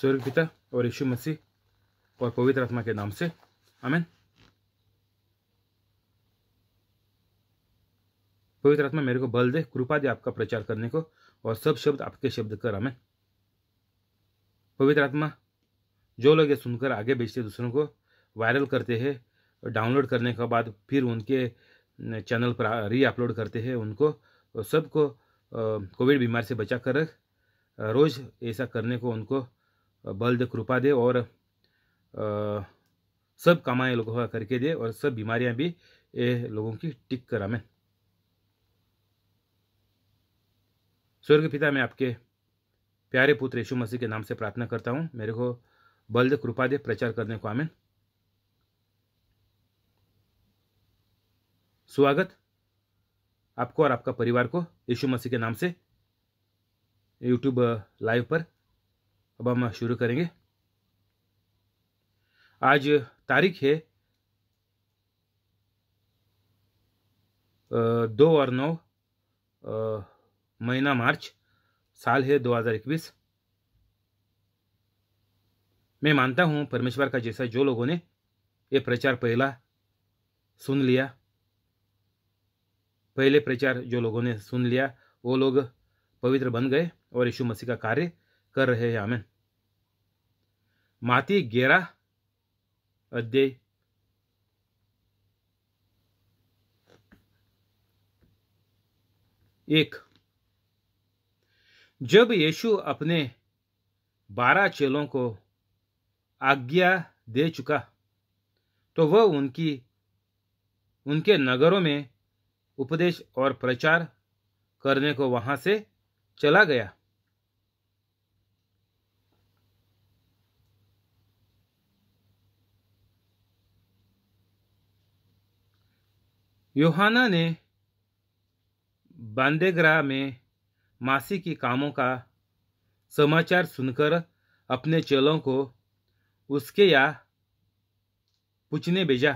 स्वर्ग पिता और यीशु मसीह और पवित्र आत्मा के नाम से आमेन पवित्र आत्मा मेरे को बल दे कृपा दे आपका प्रचार करने को और सब शब्द आपके शब्द कर आमेन पवित्र आत्मा जो लोग ये सुनकर आगे बेचते दूसरों को वायरल करते हैं डाउनलोड करने के बाद फिर उनके चैनल पर री अपलोड करते हैं उनको सबको कोविड बीमारी से बचा कर रख रोज़ ऐसा करने को उनको बल दे कृपा दे और आ, सब कामाएँ लोगों का करके दे और सब बीमारियां भी ये लोगों की टिक कर हमें स्वर्ग पिता मैं आपके प्यारे पुत्र यशु मसीह के नाम से प्रार्थना करता हूँ मेरे को बल दे कृपा दे प्रचार करने को आमेन स्वागत आपको और आपका परिवार को यीशु मसीह के नाम से यूट्यूब लाइव पर अब हम शुरू करेंगे आज तारीख है दो और नौ महीना मार्च साल है दो हजार इक्कीस मैं मानता हूं परमेश्वर का जैसा जो लोगों ने ये प्रचार पहला सुन लिया पहले प्रचार जो लोगों ने सुन लिया वो लोग पवित्र बन गए और यीशु मसीह का कार्य कर रहे हैं आमिन माती गेरा अध्यय एक जब यीशु अपने बारह चेलों को आज्ञा दे चुका तो वह उनकी उनके नगरों में उपदेश और प्रचार करने को वहां से चला गया योहाना ने बांदेग्रा में मासी के कामों का समाचार सुनकर अपने चेलों को उसके या पूछने भेजा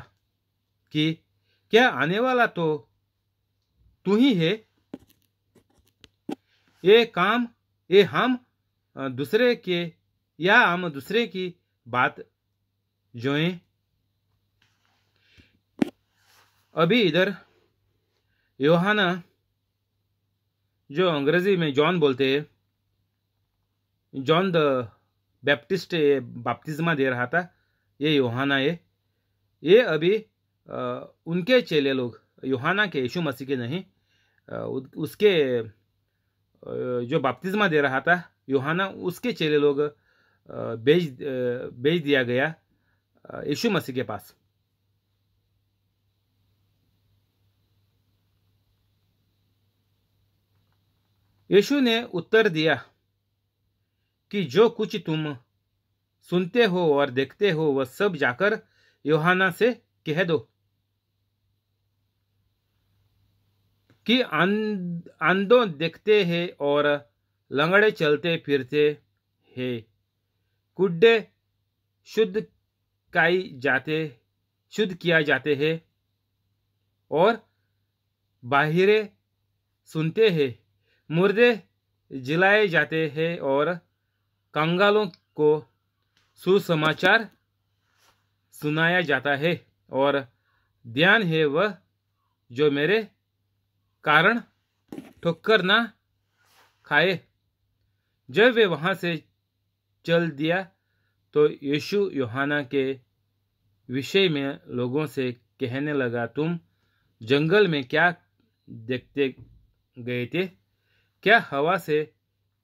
कि क्या आने वाला तो तू ही है ये काम ये हम दूसरे के या हम दूसरे की बात जोएं अभी इधर योहाना जो अंग्रेजी में जॉन बोलते हैं जॉन द बैप्टिस्ट बाप्तिज़्मा दे रहा था ये योहाना है ये अभी आ, उनके चेले लोग योहाना के यीशु मसीह के नहीं आ, उसके जो बाप्तिज़्मा दे रहा था योहाना उसके चेले लोग भेज भेज दिया गया यीशु मसीह के पास यशु ने उत्तर दिया कि जो कुछ तुम सुनते हो और देखते हो वह सब जाकर योहाना से कह दो कि आंदो देखते हैं और लंगड़े चलते फिरते हैं कुड्डे शुद्ध काई जाते शुद्ध किया जाते हैं और बाहिरे सुनते हैं मुर्दे जलाए जाते हैं और कंगालों को सुसमाचार सुनाया जाता है और ध्यान है वह जो मेरे कारण ठोकर ना खाए जब वे वहां से चल दिया तो यीशु योहाना के विषय में लोगों से कहने लगा तुम जंगल में क्या देखते गए थे क्या हवा से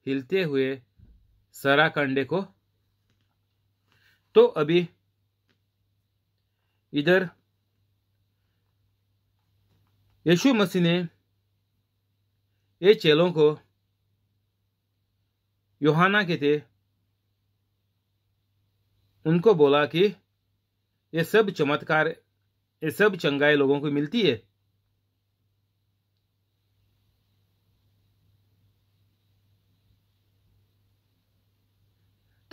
हिलते हुए सरा कंडे को तो अभी इधर यीशु मसीह ने ये चेलों को योहाना के थे उनको बोला कि ये सब चमत्कार ये सब चंगाई लोगों को मिलती है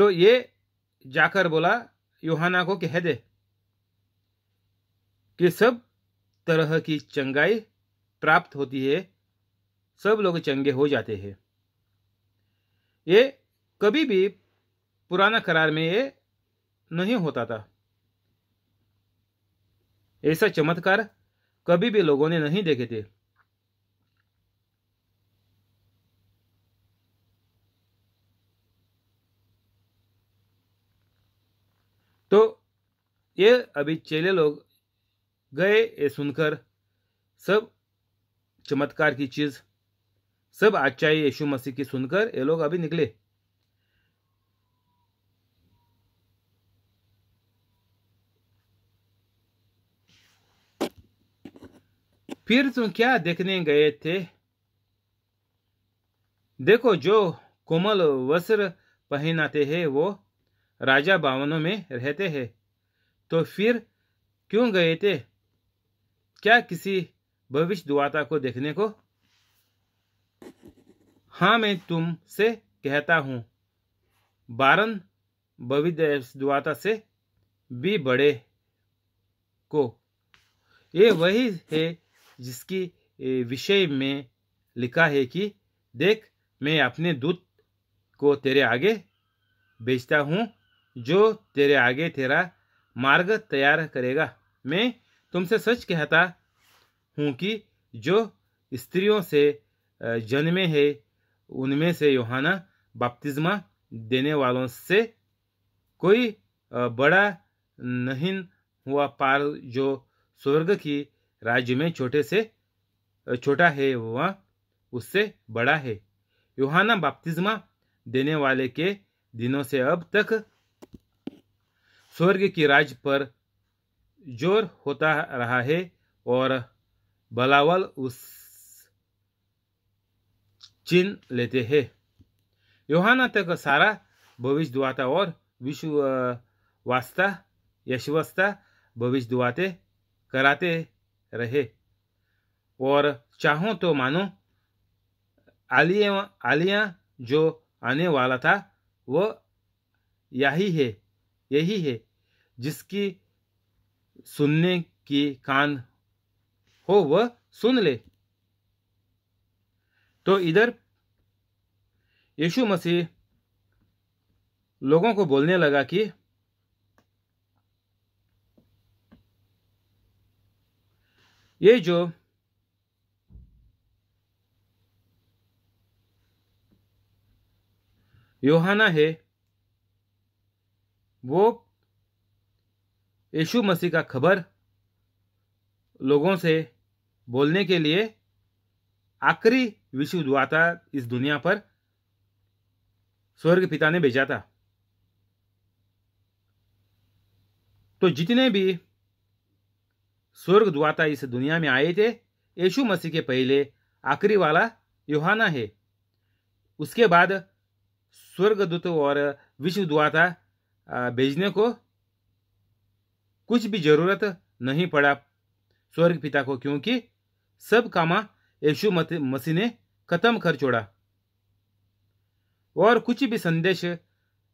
तो ये जाकर बोला योहाना को कह दे कि सब तरह की चंगाई प्राप्त होती है सब लोग चंगे हो जाते हैं ये कभी भी पुराना करार में ये नहीं होता था ऐसा चमत्कार कभी भी लोगों ने नहीं देखे थे ये अभी चेले लोग गए ये सुनकर सब चमत्कार की चीज़ सब आचाई यीशु मसीह की सुनकर ये लोग अभी निकले फिर तुम क्या देखने गए थे देखो जो कोमल वस्त्र पहनाते हैं वो राजा भवनों में रहते हैं तो फिर क्यों गए थे क्या किसी भविष्य दुआता को देखने को हाँ मैं तुम से कहता हूँ बारन भविष्य दुआता से भी बड़े को ये वही है जिसकी विषय में लिखा है कि देख मैं अपने दूत को तेरे आगे भेजता हूँ जो तेरे आगे तेरा मार्ग तैयार करेगा मैं तुमसे सच कहता हूँ कि जो स्त्रियों से जन्मे है उनमें से योहाना बपतिस्मा देने वालों से कोई बड़ा नहीं हुआ पार जो स्वर्ग की राज्य में छोटे से छोटा है वह उससे बड़ा है योहाना बपतिस्मा देने वाले के दिनों से अब तक स्वर्ग के राज पर जोर होता रहा है और बलावल उस चिन लेते हैं योहाना तक सारा भविष्य दुआता और विश्ववास्ता यशवस्ता भविष्य दुआते कराते रहे और चाहो तो मानो आलिया आलिया जो आने वाला था वह यही है यही है जिसकी सुनने की कान हो वह सुन ले तो इधर यीशु मसीह लोगों को बोलने लगा कि ये जो योहाना है वो यशु मसीह का खबर लोगों से बोलने के लिए आखिरी विश्व द्वाता इस दुनिया पर स्वर्ग पिता ने भेजा था तो जितने भी स्वर्ग द्वाता इस दुनिया में आए थे यशु मसीह के पहले आखिरी वाला युहाना है उसके बाद स्वर्गदूत और विश्व द्वाता भेजने को कुछ भी जरूरत नहीं पड़ा स्वर्ग पिता को क्योंकि सब कामा यशु मसीह ने खत्म कर छोड़ा और कुछ भी संदेश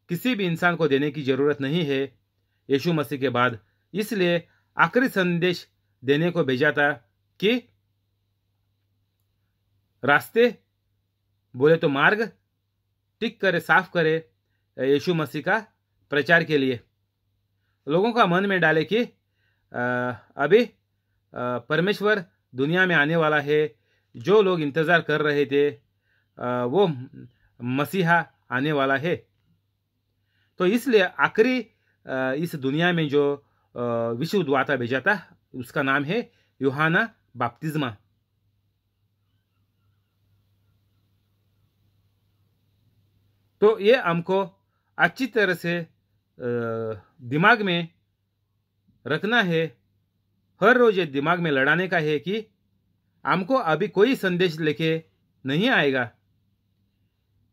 किसी भी इंसान को देने की जरूरत नहीं है यशु मसीह के बाद इसलिए आखिरी संदेश देने को भेजा था कि रास्ते बोले तो मार्ग टिक करे साफ करे यीशु मसीह का प्रचार के लिए लोगों का मन में डाले कि अभी परमेश्वर दुनिया में आने वाला है जो लोग इंतज़ार कर रहे थे वो मसीहा आने वाला है तो इसलिए आखिरी इस दुनिया में जो विश्व द्वाता भेजा था उसका नाम है युहाना बाप्तिज्मा तो ये हमको अच्छी तरह से दिमाग में रखना है हर रोज़ ये दिमाग में लड़ाने का है कि हमको अभी कोई संदेश लेके नहीं आएगा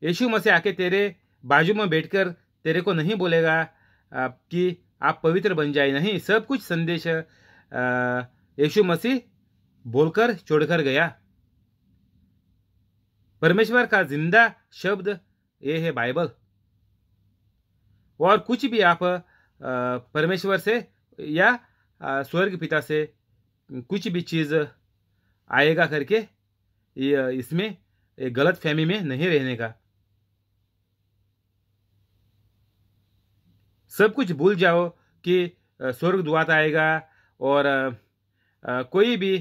यशु मसीह आके तेरे बाजू में बैठकर तेरे को नहीं बोलेगा कि आप पवित्र बन जाए नहीं सब कुछ संदेश यशु मसीह बोलकर छोड़कर गया परमेश्वर का जिंदा शब्द ये है बाइबल और कुछ भी आप परमेश्वर से या स्वर्ग पिता से कुछ भी चीज़ आएगा करके इसमें गलत फहमी में नहीं रहने का सब कुछ भूल जाओ कि स्वर्ग दुआत आएगा और कोई भी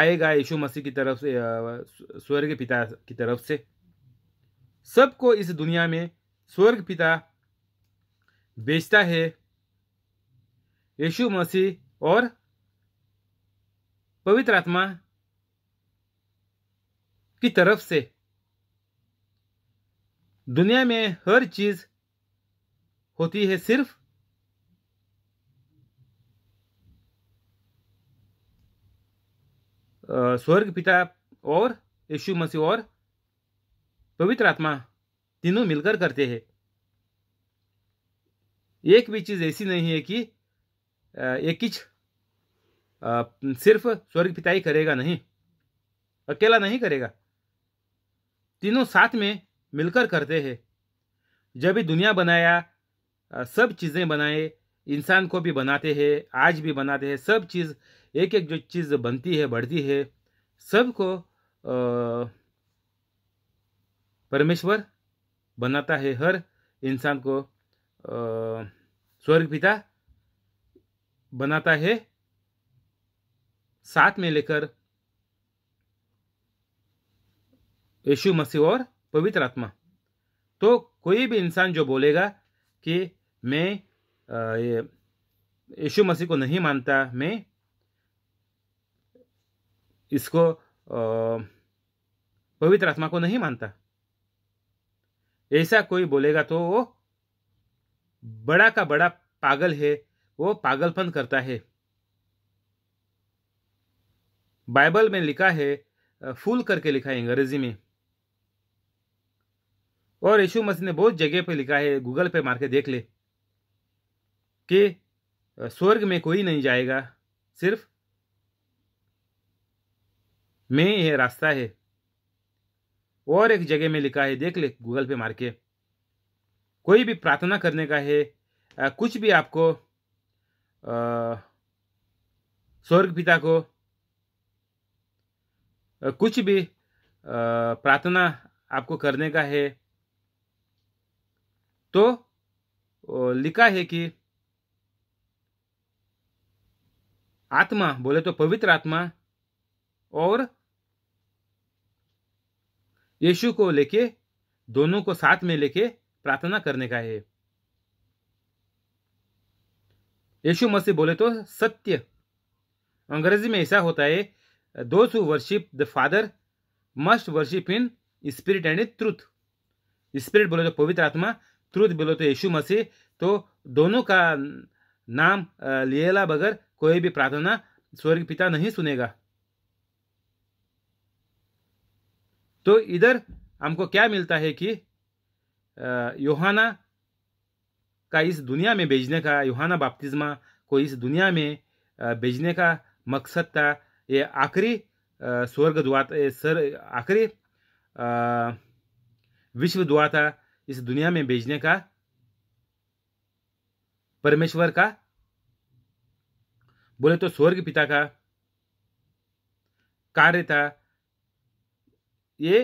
आएगा यीशु मसीह की तरफ से स्वर्ग पिता की तरफ से सबको इस दुनिया में स्वर्ग पिता बेचता है यीशु मसीह और पवित्र आत्मा की तरफ से दुनिया में हर चीज होती है सिर्फ स्वर्ग पिता और यीशु मसीह और पवित्र आत्मा तीनों मिलकर करते हैं एक भी चीज़ ऐसी नहीं है कि एक किच सिर्फ स्वर्ग पिताई करेगा नहीं अकेला नहीं करेगा तीनों साथ में मिलकर करते हैं जब भी दुनिया बनाया सब चीज़ें बनाए इंसान को भी बनाते हैं आज भी बनाते हैं सब चीज़ एक एक जो चीज़ बनती है बढ़ती है सबको परमेश्वर बनाता है हर इंसान को स्वर्ग पिता बनाता है साथ में लेकर यशु मसीह और पवित्र आत्मा तो कोई भी इंसान जो बोलेगा कि मैं यशु मसीह को नहीं मानता मैं इसको पवित्र आत्मा को नहीं मानता ऐसा कोई बोलेगा तो वो बड़ा का बड़ा पागल है वो पागलपन करता है बाइबल में लिखा है फूल करके लिखा है अंग्रेजी में और यीशु मसीह ने बहुत जगह पे लिखा है गूगल पे मार के देख ले कि स्वर्ग में कोई नहीं जाएगा सिर्फ मैं यह रास्ता है और एक जगह में लिखा है देख ले गूगल पे मार के कोई भी प्रार्थना करने का है आ, कुछ भी आपको स्वर्ग पिता को आ, कुछ भी प्रार्थना आपको करने का है तो लिखा है कि आत्मा बोले तो पवित्र आत्मा और यीशु को लेके दोनों को साथ में लेके प्रार्थना करने का है यशु मसीह बोले तो सत्य अंग्रेजी में ऐसा होता है those worship the Father must worship in spirit and truth spirit बोले तो पवित्र आत्मा ट्रुथ बोले तो यशु मसीह तो दोनों का नाम लिएला बगैर कोई भी प्रार्थना स्वर्ग पिता नहीं सुनेगा तो इधर हमको क्या मिलता है कि योहाना का इस दुनिया में भेजने का योहाना बपतिस्मा को इस दुनिया में भेजने का मकसद था ये आखिरी स्वर्ग दुआ सर आखिरी विश्व दुआ था इस दुनिया में भेजने का परमेश्वर का बोले तो स्वर्ग पिता का कार्य था ये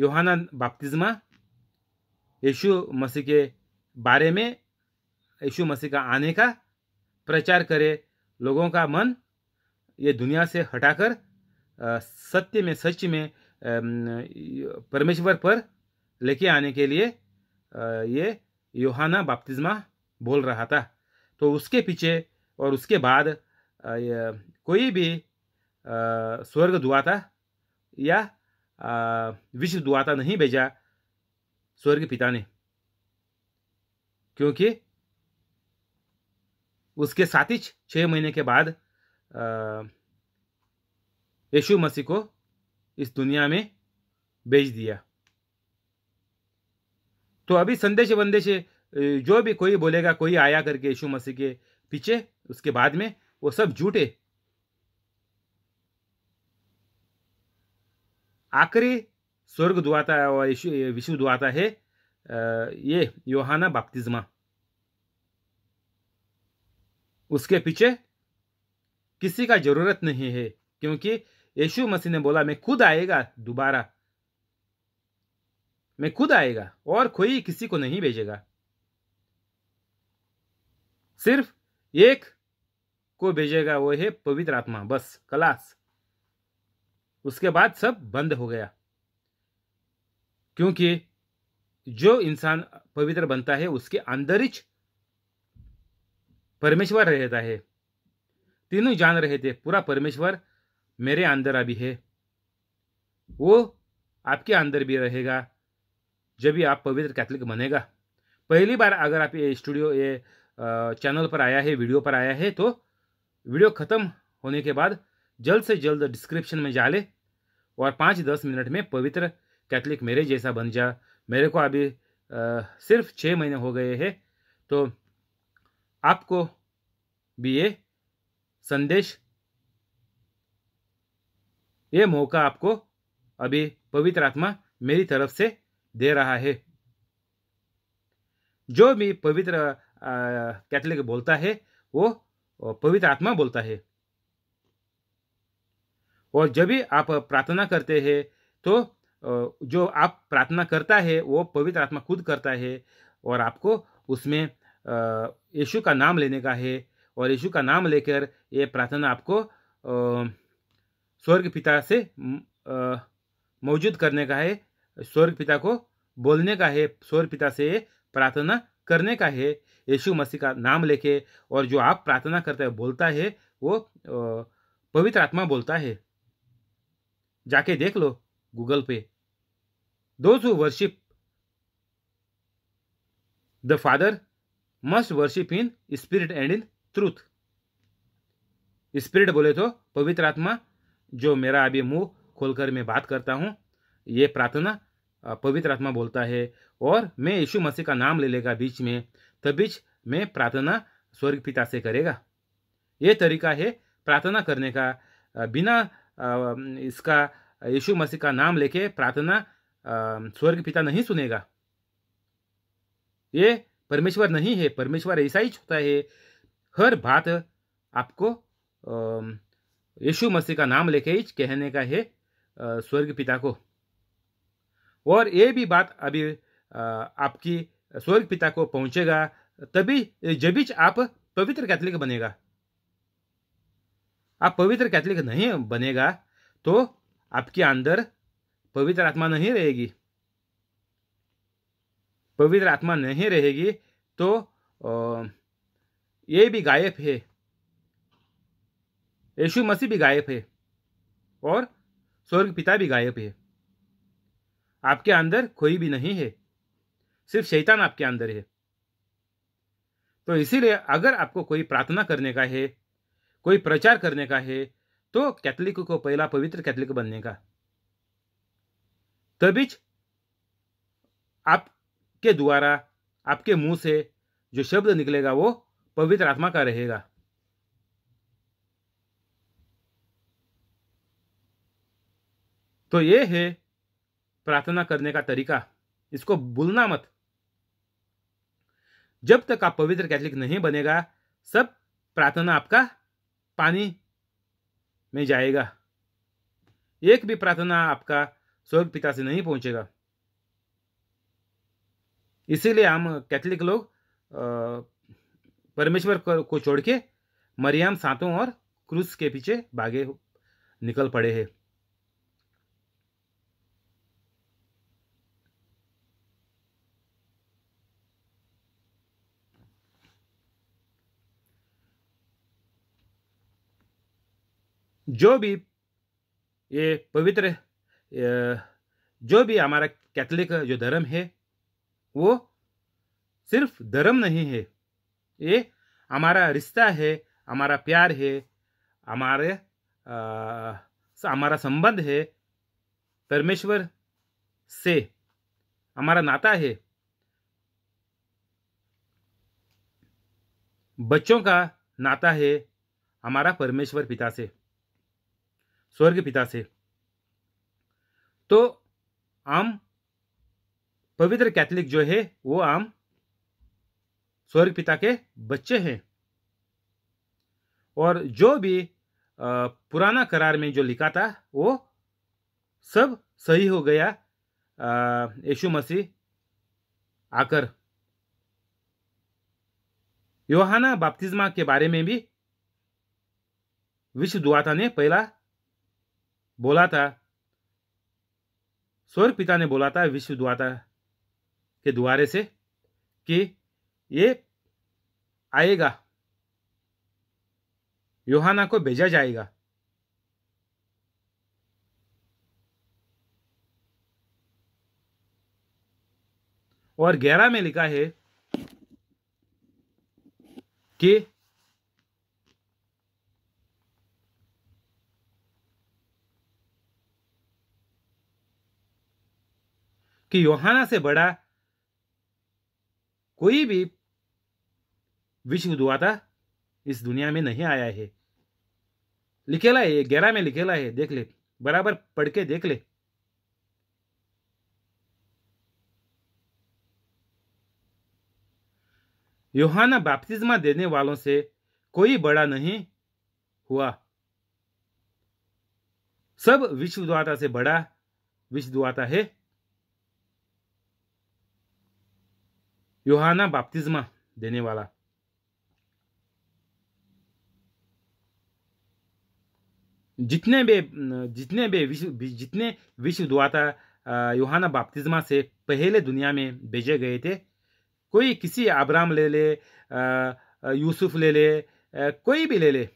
योहाना बपतिस्मा यीशु मसीह के बारे में यीशु मसीह का आने का प्रचार करे लोगों का मन ये दुनिया से हटाकर सत्य में सच में परमेश्वर पर लेके आने के लिए ये योहाना बाप्तिस्मा बोल रहा था तो उसके पीछे और उसके बाद कोई भी स्वर्ग दुआता या विश्व दुआता नहीं भेजा स्वर्ग पिता ने क्योंकि उसके साथ ही छह महीने के बाद यशु मसीह को इस दुनिया में भेज दिया तो अभी संदेश वंदेश जो भी कोई बोलेगा कोई आया करके यशु मसीह के पीछे उसके बाद में वो सब झूठे आखिरी स्वर्ग दुआता है और विश्व दुआता है ये योहाना बाप्तिजमा उसके पीछे किसी का जरूरत नहीं है क्योंकि यीशु मसीह ने बोला मैं खुद आएगा दोबारा मैं खुद आएगा और कोई किसी को नहीं भेजेगा सिर्फ एक को भेजेगा वो है पवित्र आत्मा बस कलास उसके बाद सब बंद हो गया क्योंकि जो इंसान पवित्र बनता है उसके अंदर ही परमेश्वर रहता है तीनों जान रहे थे पूरा परमेश्वर मेरे अंदर अभी है वो आपके अंदर भी रहेगा जब भी आप पवित्र कैथलिक बनेगा पहली बार अगर आप ये स्टूडियो ये चैनल पर आया है वीडियो पर आया है तो वीडियो ख़त्म होने के बाद जल्द से जल्द डिस्क्रिप्शन में जा ले और पाँच दस मिनट में पवित्र कैथलिक मेरे जैसा बन जा मेरे को अभी आ, सिर्फ छः महीने हो गए हैं तो आपको भी ये संदेश ये मौका आपको अभी पवित्र आत्मा मेरी तरफ से दे रहा है जो भी पवित्र कैथलिक बोलता है वो पवित्र आत्मा बोलता है और जब भी आप प्रार्थना करते हैं तो जो आप प्रार्थना करता है वो पवित्र आत्मा खुद करता है और आपको उसमें यीशु का नाम लेने का है और यीशु का नाम लेकर ये प्रार्थना आपको स्वर्ग पिता से मौजूद करने का है स्वर्ग पिता को बोलने का है स्वर्ग पिता से प्रार्थना करने का है यीशु मसीह का नाम लेके और जो आप प्रार्थना करते हैं बोलता है वो पवित्र आत्मा बोलता है जाके देख लो गूगल पे Those who worship the Father must worship in spirit and in truth spirit बोले तो पवित्र आत्मा जो मेरा अभी मुंह खोलकर मैं बात करता हूँ ये प्रार्थना पवित्र आत्मा बोलता है और मैं यीशु मसीह का नाम ले लेगा बीच में तभी मैं प्रार्थना स्वर्ग पिता से करेगा ये तरीका है प्रार्थना करने का बिना इसका यीशु मसीह का नाम लेके प्रार्थना स्वर्ग पिता नहीं सुनेगा ये परमेश्वर नहीं है परमेश्वर ऐसा ही छोटा है हर बात आपको यीशु मसीह का नाम लेके ही कहने का है स्वर्ग पिता को और ये भी बात अभी आपकी स्वर्ग पिता को पहुंचेगा तभी जबीच आप पवित्र कैथलिक बनेगा आप पवित्र कैथलिक नहीं बनेगा तो आपके अंदर पवित्र आत्मा नहीं रहेगी पवित्र आत्मा नहीं रहेगी तो ये भी गायब है यशु मसीह भी गायब है और स्वर्ग पिता भी गायब है आपके अंदर कोई भी नहीं है सिर्फ शैतान आपके अंदर है तो इसीलिए अगर आपको कोई प्रार्थना करने का है कोई प्रचार करने का है तो कैथलिक को पहला पवित्र कैथलिक बनने का तभी तो आपके द्वारा आपके मुंह से जो शब्द निकलेगा वो पवित्र आत्मा का रहेगा तो ये है प्रार्थना करने का तरीका इसको भूलना मत जब तक आप पवित्र कैथलिक नहीं बनेगा सब प्रार्थना आपका पानी में जाएगा एक भी प्रार्थना आपका स्वर्ग पिता से नहीं पहुंचेगा इसीलिए हम कैथलिक लोग परमेश्वर को छोड़ के मरियम सातों और क्रूस के पीछे भागे निकल पड़े हैं जो भी ये पवित्र जो भी हमारा कैथलिक जो धर्म है वो सिर्फ धर्म नहीं है ये हमारा रिश्ता है हमारा प्यार है हमारे हमारा संबंध है परमेश्वर से हमारा नाता है बच्चों का नाता है हमारा परमेश्वर पिता से स्वर्ग पिता से तो आम पवित्र कैथलिक जो है वो आम स्वर्ग पिता के बच्चे हैं और जो भी पुराना करार में जो लिखा था वो सब सही हो गया यशु मसीह आकर योहाना बाप्तिज्मा के बारे में भी विश्व दुआता ने पहला बोला था स्वर्ग पिता ने बोला था विश्व द्वारा के द्वारे से कि ये आएगा योहाना को भेजा जाएगा और ग्यारह में लिखा है कि कि योहाना से बड़ा कोई भी विश्वदुआता इस दुनिया में नहीं आया है लिखेला है गहरा में लिखेला है देख ले बराबर पढ़ के देख ले योहाना बैप्तिज्मा देने वालों से कोई बड़ा नहीं हुआ सब विश्व द्वारा से बड़ा विश्व द्वारा है योहाना बाप्तिज्मा देने वाला जितने भी जितने भी विश्व जितने विश्व द्वारा योहाना बाप्तिज़्मा से पहले दुनिया में भेजे गए थे कोई किसी अब्राम ले ले यूसुफ ले ले कोई भी ले ले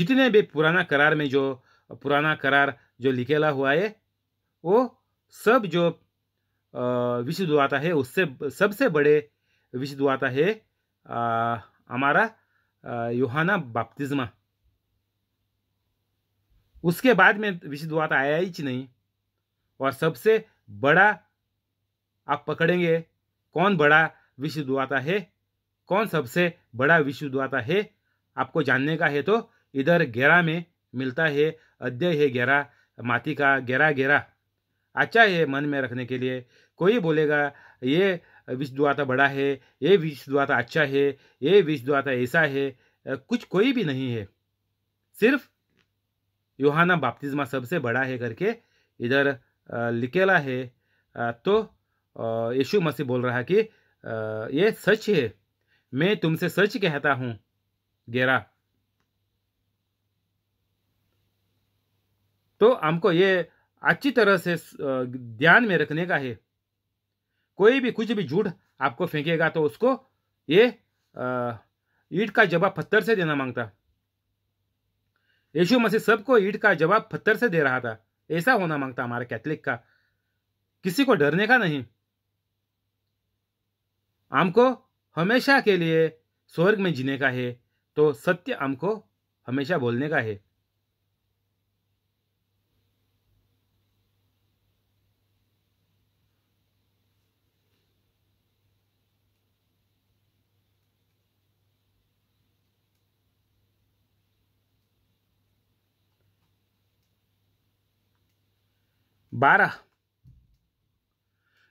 जितने भी पुराना करार में जो पुराना करार जो लिखेला हुआ है वो सब जो विश्व दुआता है उससे सबसे बड़े विश्व दुआता है हमारा योहाना बाप्तिज्मा उसके बाद में विश्व दुआता आया ही नहीं और सबसे बड़ा आप पकड़ेंगे कौन बड़ा विश्व दुआता है कौन सबसे बड़ा विश्व दुआता है आपको जानने का है तो इधर गेरा में मिलता है अध्यय है गेरा माती का गेरा गेरा अच्छा है मन में रखने के लिए कोई बोलेगा ये विष द्वाता बड़ा है ये विष द्वाता अच्छा है ये विष द्वाता ऐसा है कुछ कोई भी नहीं है सिर्फ योहाना बाप्तिजमा सबसे बड़ा है करके इधर लिखेला है तो यीशु मसीह बोल रहा कि ये सच है मैं तुमसे सच कहता हूं गेरा तो हमको ये अच्छी तरह से ध्यान में रखने का है कोई भी कुछ भी झूठ आपको फेंकेगा तो उसको ये ईट का जवाब पत्थर से देना मांगता यशु मसीह सबको ईट का जवाब पत्थर से दे रहा था ऐसा होना मांगता हमारे कैथलिक का किसी को डरने का नहीं हमको हमेशा के लिए स्वर्ग में जीने का है तो सत्य हमको हमेशा बोलने का है बारह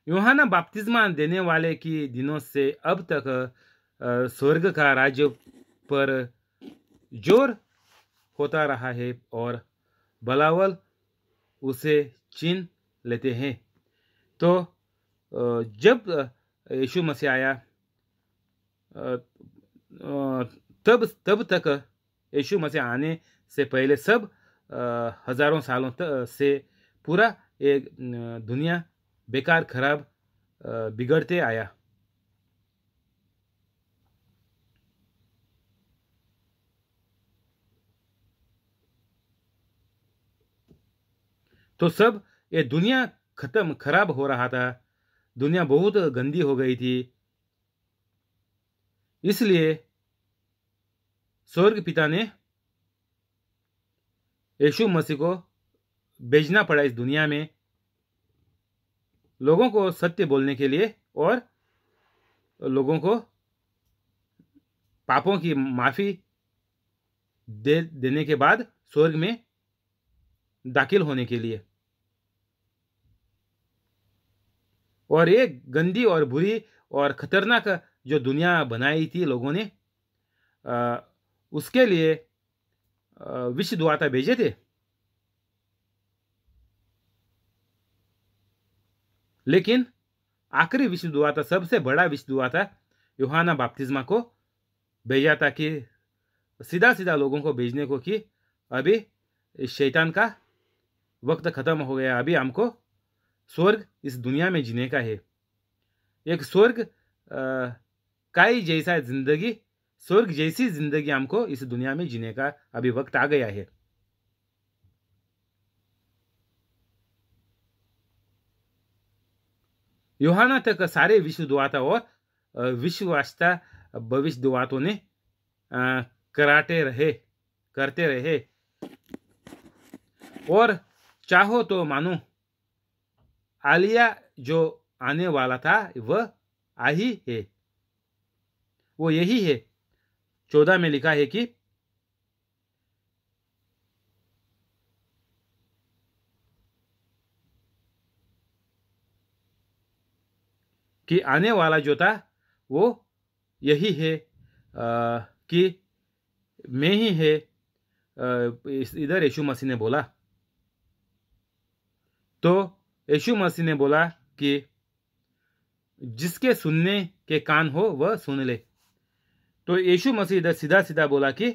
योहाना बाप्तिजमा देने वाले की दिनों से अब तक स्वर्ग का राज्य पर जोर होता रहा है और बलावल उसे चीन लेते हैं तो जब यीशु मसीह आया तब तब तक यीशु मसीह आने से पहले सब हजारों सालों से पूरा ये दुनिया बेकार खराब बिगड़ते आया तो सब ये दुनिया खत्म खराब हो रहा था दुनिया बहुत गंदी हो गई थी इसलिए स्वर्ग पिता ने यशु मसीह को भेजना पड़ा इस दुनिया में लोगों को सत्य बोलने के लिए और लोगों को पापों की माफ़ी दे देने के बाद स्वर्ग में दाखिल होने के लिए और ये गंदी और बुरी और खतरनाक जो दुनिया बनाई थी लोगों ने आ, उसके लिए विश्व दुआता भेजे थे लेकिन आखिरी विश्व दुआ था सबसे बड़ा विश्व दुआ था युहाना बापतिस्मा को भेजा था कि सीधा सीधा लोगों को भेजने को कि अभी इस शैतान का वक्त ख़त्म हो गया अभी हमको स्वर्ग इस दुनिया में जीने का है एक स्वर्ग काई जैसा जिंदगी स्वर्ग जैसी जिंदगी हमको इस दुनिया में जीने का अभी वक्त आ गया है युहाना तक सारे विश्व दुआता और विश्ववासता भविष्य दुआतों ने कराटे रहे करते रहे और चाहो तो मानो आलिया जो आने वाला था वह आ ही है वो यही है चौदह में लिखा है कि कि आने वाला जो था वो यही है आ, कि मैं ही है इधर यशु मसीह ने बोला तो यशु मसीह ने बोला कि जिसके सुनने के कान हो वह सुन ले तो यशु मसीह इधर सीधा सीधा बोला कि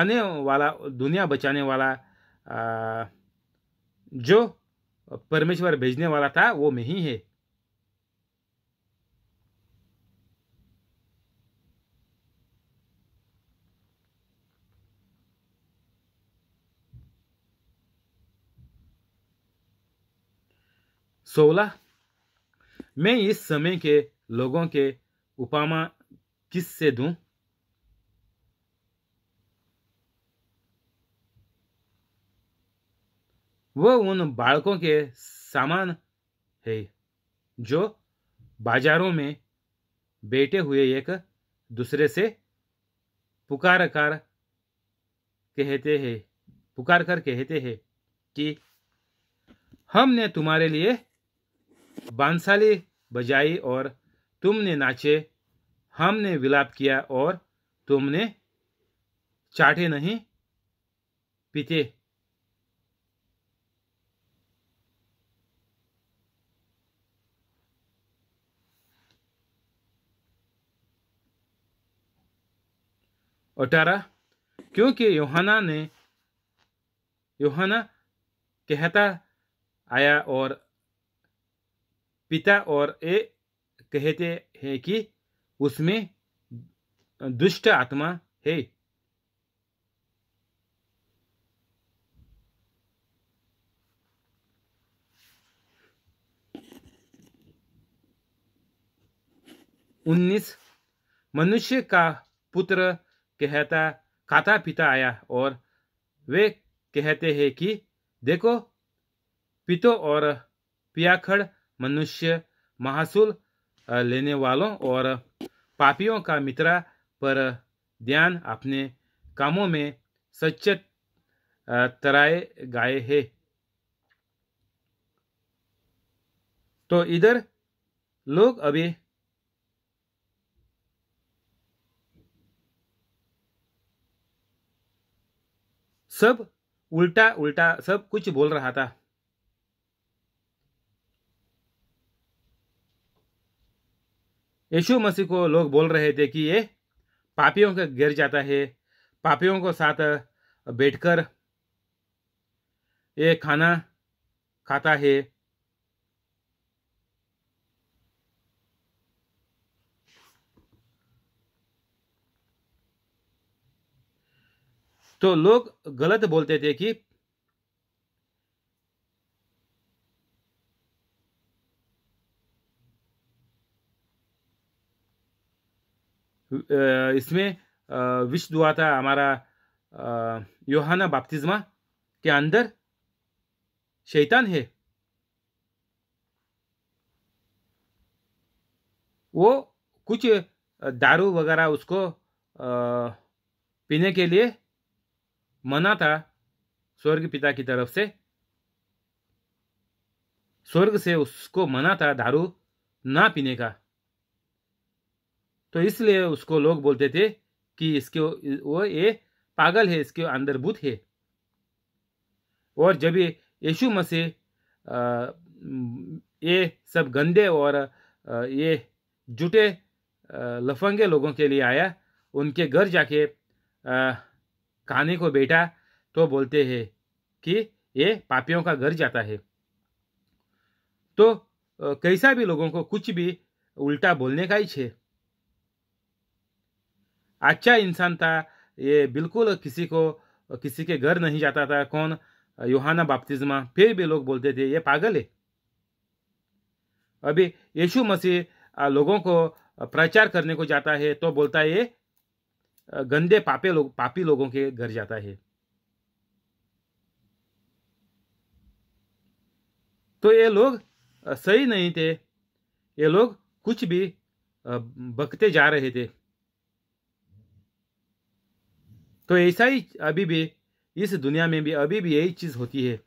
आने वाला दुनिया बचाने वाला आ, जो परमेश्वर भेजने वाला था वो मैं ही है सोलह मैं इस समय के लोगों के उपामा किस से दूं वो उन बालकों के सामान है जो बाजारों में बैठे हुए एक दूसरे से पुकार कर कहते हैं पुकार कर कहते हैं कि हमने तुम्हारे लिए बांसाली बजाई और तुमने नाचे हमने विलाप किया और तुमने चाटे नहीं पीते अठारह क्योंकि योहाना ने योहाना कहता आया और पिता और ए कहते हैं कि उसमें दुष्ट आत्मा है उन्नीस मनुष्य का पुत्र कहता काता पिता आया और वे कहते हैं कि देखो पितो और पियाखड़ मनुष्य महासूल लेने वालों और पापियों का मित्रा पर ध्यान अपने कामों में सच्च तराए गए है तो इधर लोग अभी सब उल्टा उल्टा सब कुछ बोल रहा था यीशु मसीह को लोग बोल रहे थे कि ये पापियों के गिर जाता है पापियों को साथ बैठकर ये खाना खाता है तो लोग गलत बोलते थे कि इसमें विष दुआ था हमारा योहाना बाप्तिज्मा के अंदर शैतान है वो कुछ दारू वगैरह उसको पीने के लिए मना था स्वर्ग पिता की तरफ से स्वर्ग से उसको मना था दारू ना पीने का तो इसलिए उसको लोग बोलते थे कि इसके वो ये पागल है इसके अंदर भूत है और जब ये यीशु मसीह ये सब गंदे और ये जुटे लफंगे लोगों के लिए आया उनके घर जाके कहानी को बैठा तो बोलते हैं कि ये पापियों का घर जाता है तो कैसा भी लोगों को कुछ भी उल्टा बोलने का ही है अच्छा इंसान था ये बिल्कुल किसी को किसी के घर नहीं जाता था कौन योहाना बाप्तिजमा फिर भी लोग बोलते थे ये पागल है अभी यीशु मसीह लोगों को प्रचार करने को जाता है तो बोलता है ये गंदे पापे लोग पापी लोगों के घर जाता है तो ये लोग सही नहीं थे ये लोग कुछ भी बकते जा रहे थे तो ऐसा ही अभी भी इस दुनिया में भी अभी भी यही चीज़ होती है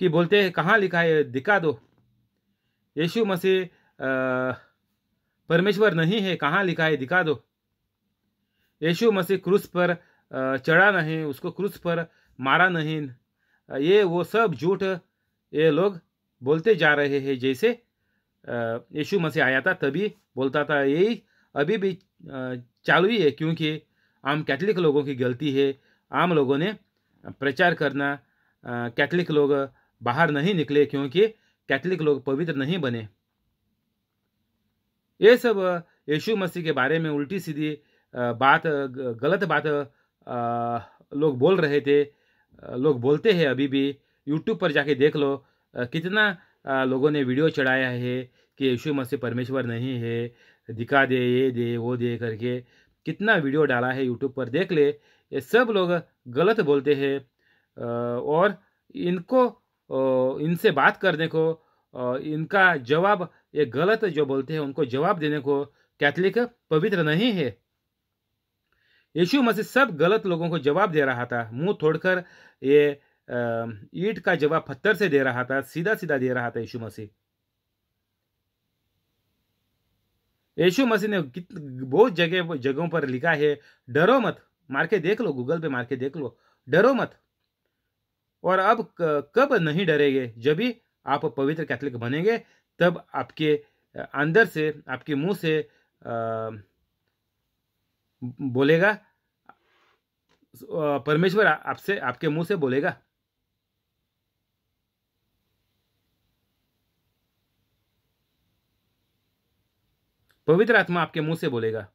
कि बोलते हैं कहाँ लिखा है दिखा दो यीशु मसीह परमेश्वर नहीं है कहाँ लिखा है दिखा दो यीशु मसीह क्रूस पर चढ़ा नहीं उसको क्रूस पर मारा नहीं ये वो सब झूठ ये लोग बोलते जा रहे हैं जैसे यीशु मसीह आया था तभी बोलता था यही अभी भी चालू ही है क्योंकि आम कैथलिक लोगों की गलती है आम लोगों ने प्रचार करना कैथलिक लोग बाहर नहीं निकले क्योंकि कैथलिक लोग पवित्र नहीं बने ये सब यीशु मसीह के बारे में उल्टी सीधी बात गलत बात लोग बोल रहे थे लोग बोलते हैं अभी भी यूट्यूब पर जाके देख लो कितना लोगों ने वीडियो चढ़ाया है कि यीशु मसीह परमेश्वर नहीं है दिखा दे ये दे वो दे करके कितना वीडियो डाला है यूट्यूब पर देख ले ये सब लोग गलत बोलते हैं और इनको इनसे बात करने को इनका जवाब ये गलत जो बोलते हैं उनको जवाब देने को कैथलिक पवित्र नहीं है यीशु मसीह सब गलत लोगों को जवाब दे रहा था मुंह तोड़कर ये ईट का जवाब पत्थर से दे रहा था सीधा सीधा दे रहा था यीशु मसीह यशु मसीह ने बहुत जगह जगहों पर लिखा है डरो मत मार के देख लो गूगल पे मार के देख लो डरो मत और अब कब नहीं डरेंगे जब भी आप पवित्र कैथलिक बनेंगे तब आपके अंदर से आपके मुंह से आ, बोलेगा परमेश्वर आपसे आपके मुंह से बोलेगा पवित्र आत्मा आपके मुंह से बोलेगा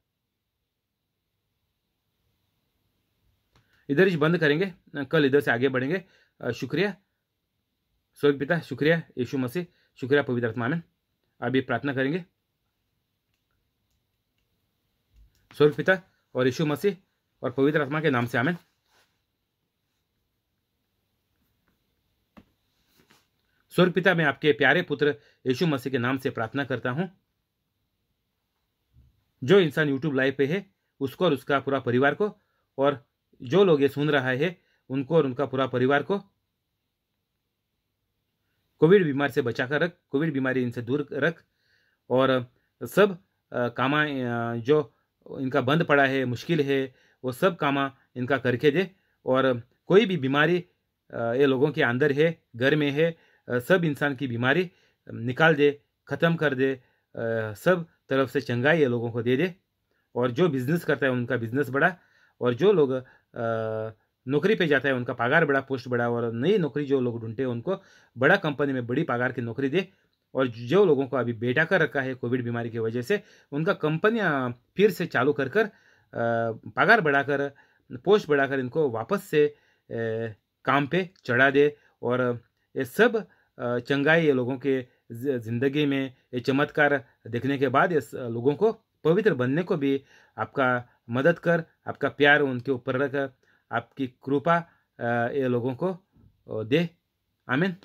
इधर ही बंद करेंगे कल इधर से आगे बढ़ेंगे शुक्रिया स्वर्ग पिता शुक्रिया यीशु मसीह शुक्रिया पवित्र आत्मा में अभी प्रार्थना करेंगे स्वर्ग पिता और यीशु मसीह और पवित्र आत्मा के नाम से आमेन स्वर्ग पिता मैं आपके प्यारे पुत्र यीशु मसीह के नाम से प्रार्थना करता हूं जो इंसान यूट्यूब लाइव पे है उसको और उसका पूरा परिवार को और जो लोग ये सुन रहा है उनको और उनका पूरा परिवार को कोविड बीमारी से बचा कर रख कोविड बीमारी इनसे दूर रख और सब कामा जो इनका बंद पड़ा है मुश्किल है वो सब कामा इनका करके दे और कोई भी बीमारी ये लोगों के अंदर है घर में है सब इंसान की बीमारी निकाल दे ख़त्म कर दे सब तरफ से चंगाई ये लोगों को दे दे और जो बिज़नेस करता है उनका बिज़नेस बढ़ा और जो लोग नौकरी पे जाता है उनका पगार बढ़ा पोस्ट बढ़ा और नई नौकरी जो लोग ढूंढते हैं उनको बड़ा कंपनी में बड़ी पगार की नौकरी दे और जो लोगों को अभी बेटा कर रखा है कोविड बीमारी की वजह से उनका कंपनियाँ फिर से चालू कर कर पगार बढ़ाकर पोस्ट बढ़ाकर इनको वापस से काम पे चढ़ा दे और ये सब चंगाई ये लोगों के ज़िंदगी में ये चमत्कार देखने के बाद इस लोगों को पवित्र बनने को भी आपका मदद कर आपका प्यार उनके ऊपर रख आपकी कृपा ये लोगों को दे आमीन